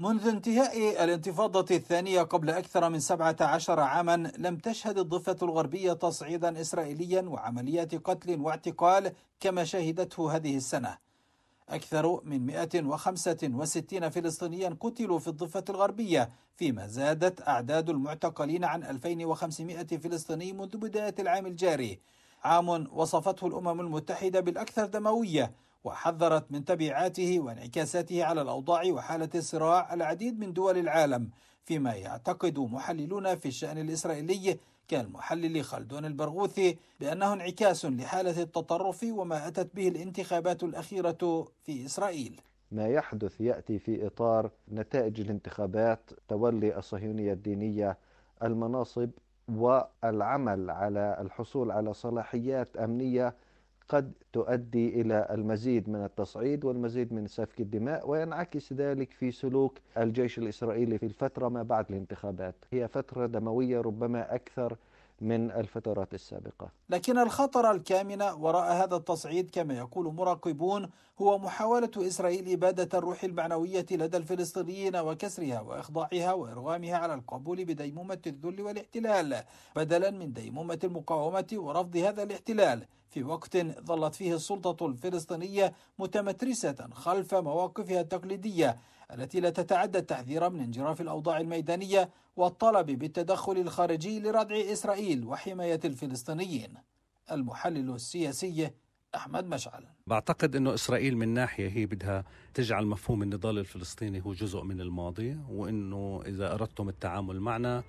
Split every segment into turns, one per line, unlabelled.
منذ انتهاء الانتفاضة الثانية قبل أكثر من 17 عاما لم تشهد الضفة الغربية تصعيدا إسرائيليا وعمليات قتل واعتقال كما شهدته هذه السنة أكثر من 165 فلسطينيا قتلوا في الضفة الغربية فيما زادت أعداد المعتقلين عن 2500 فلسطيني منذ بداية العام الجاري عام وصفته الأمم المتحدة بالأكثر دموية وحذرت من تبعاته وانعكاساته على الأوضاع وحالة الصراع العديد من دول العالم فيما يعتقد محللون في الشأن الإسرائيلي كالمحلل خلدون البرغوثي بأنه انعكاس لحالة التطرف وما أتت به الانتخابات الأخيرة في إسرائيل
ما يحدث يأتي في إطار نتائج الانتخابات تولي الصهيونية الدينية المناصب والعمل على الحصول على صلاحيات أمنية قد تؤدي إلى المزيد من التصعيد والمزيد من سفك الدماء وينعكس ذلك في سلوك الجيش الإسرائيلي في الفترة ما بعد الانتخابات هي فترة دموية ربما أكثر من الفترات السابقة
لكن الخطر الكامن وراء هذا التصعيد كما يقول مراقبون هو محاولة إسرائيل إبادة الروح المعنوية لدى الفلسطينيين وكسرها وإخضاعها وإرغامها على القبول بديمومة الذل والاحتلال بدلا من ديمومة المقاومة ورفض هذا الاحتلال في وقت ظلت فيه السلطة الفلسطينية متمترسة خلف مواقفها التقليدية التي لا تتعدى التحذير من انجراف الأوضاع الميدانية والطلب بالتدخل الخارجي لردع إسرائيل وحماية الفلسطينيين المحلل السياسي أحمد مشعل
بعتقد أنه إسرائيل من ناحية هي بدها تجعل مفهوم النضال الفلسطيني هو جزء من الماضي وأنه إذا أردتم التعامل معنا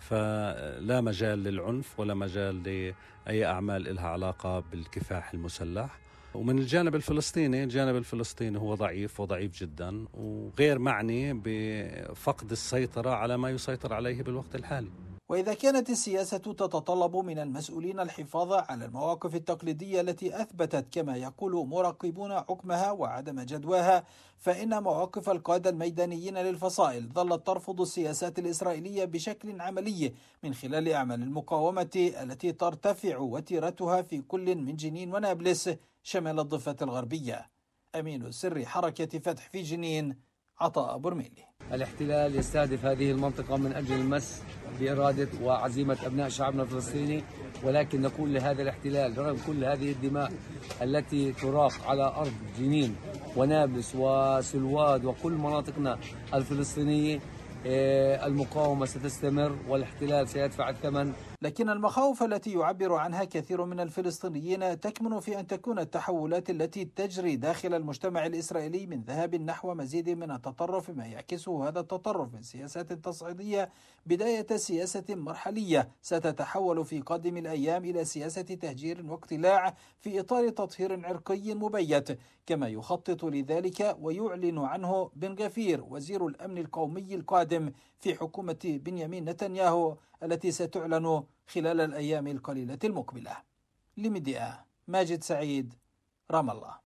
فلا مجال للعنف ولا مجال لأي أعمال لها علاقة بالكفاح المسلح ومن الجانب الفلسطيني الجانب الفلسطيني هو ضعيف وضعيف جدا وغير معني بفقد السيطرة على ما يسيطر عليه بالوقت الحالي
وإذا كانت السياسة تتطلب من المسؤولين الحفاظ على المواقف التقليدية التي أثبتت كما يقول مراقبون حكمها وعدم جدواها فإن مواقف القادة الميدانيين للفصائل ظلت ترفض السياسات الإسرائيلية بشكل عملي من خلال أعمال المقاومة التي ترتفع وتيرتها في كل من جنين ونابلس شمال الضفة الغربية أمين سر حركة فتح في جنين عطاء برميلي
الاحتلال يستهدف هذه المنطقة من أجل المس بإرادة وعزيمة أبناء شعبنا الفلسطيني ولكن نقول لهذا الاحتلال رغم كل هذه الدماء التي تراق على أرض جنين ونابلس وسلواد وكل مناطقنا الفلسطينية إيه، المقاومة ستستمر والاحتلال سيدفع الثمن لكن
المخاوف التي يعبر عنها كثير من الفلسطينيين تكمن في أن تكون التحولات التي تجري داخل المجتمع الإسرائيلي من ذهاب نحو مزيد من التطرف ما يعكسه هذا التطرف من سياسات تصعيدية بداية سياسة مرحلية ستتحول في قادم الأيام إلى سياسة تهجير واقتلاع في إطار تطهير عرقي مبيت كما يخطط لذلك ويعلن عنه بن غفير وزير الأمن القومي القادم القادم في حكومة بنيامين نتنياهو التي ستعلن خلال الأيام القليلة المقبلة لميديا ماجد سعيد رام الله